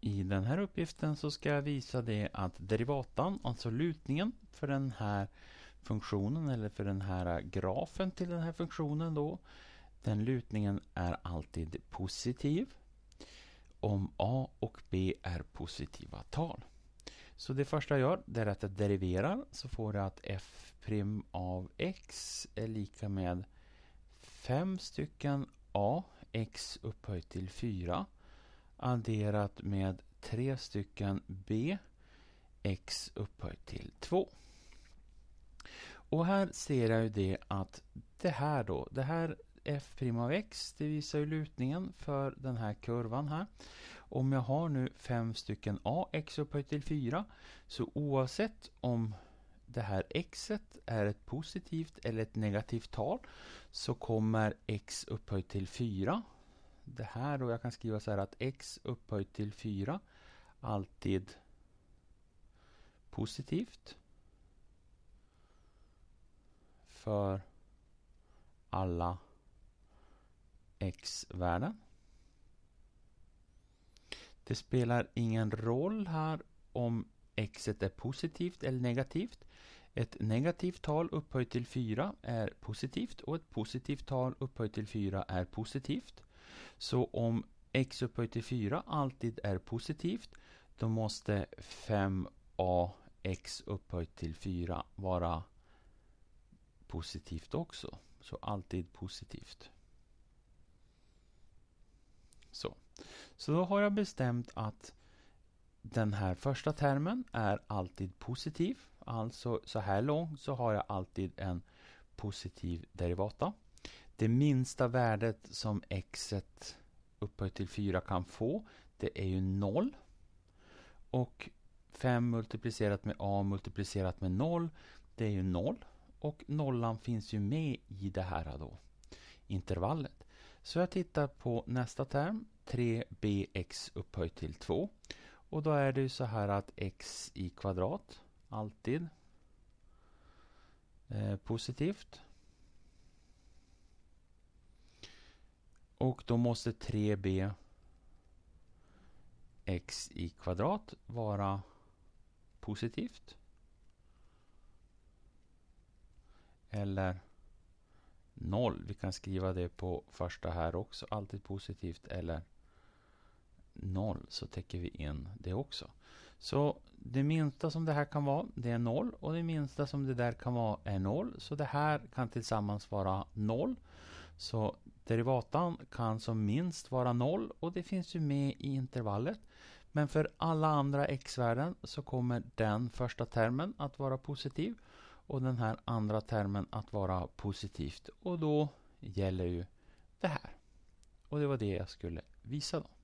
I den här uppgiften så ska jag visa det att derivatan, alltså lutningen för den här funktionen eller för den här grafen till den här funktionen då, den lutningen är alltid positiv om a och b är positiva tal. Så det första jag gör det är att jag deriverar så får jag att f' av x är lika med 5 stycken a, x upphöjt till 4 adderat med tre stycken b x upphöjt till 2. Och här ser jag ju det att det här då, det här f' av x, det visar ju lutningen för den här kurvan här. Om jag har nu fem stycken a, x upphöjt till 4, så oavsett om det här xet är ett positivt eller ett negativt tal så kommer x upphöjt till 4 det här och jag kan skriva så här att x upphöjt till 4 alltid positivt för alla x-värden. Det spelar ingen roll här om x är positivt eller negativt. Ett negativt tal upphöjt till 4 är positivt och ett positivt tal upphöjt till 4 är positivt. Så om x upphöjt till 4 alltid är positivt då måste 5ax upphöjt till 4 vara positivt också. Så alltid positivt. Så. Så då har jag bestämt att den här första termen är alltid positiv. Alltså så här långt så har jag alltid en positiv derivata. Det minsta värdet som x upphöjt till 4 kan få, det är ju 0. Och 5 multiplicerat med a multiplicerat med 0, det är ju 0. Och nollan finns ju med i det här då, intervallet. Så jag tittar på nästa term, 3bx upphöjt till 2. Och då är det ju så här att x i kvadrat alltid eh, positivt. Och då måste 3b x i kvadrat vara positivt. Eller 0. Vi kan skriva det på första här också. Alltid positivt eller 0 så täcker vi in det också. Så det minsta som det här kan vara det är 0 och det minsta som det där kan vara är 0. Så det här kan tillsammans vara 0. Så Derivatan kan som minst vara 0 och det finns ju med i intervallet. Men för alla andra x-värden så kommer den första termen att vara positiv och den här andra termen att vara positivt. Och då gäller ju det här. Och det var det jag skulle visa då.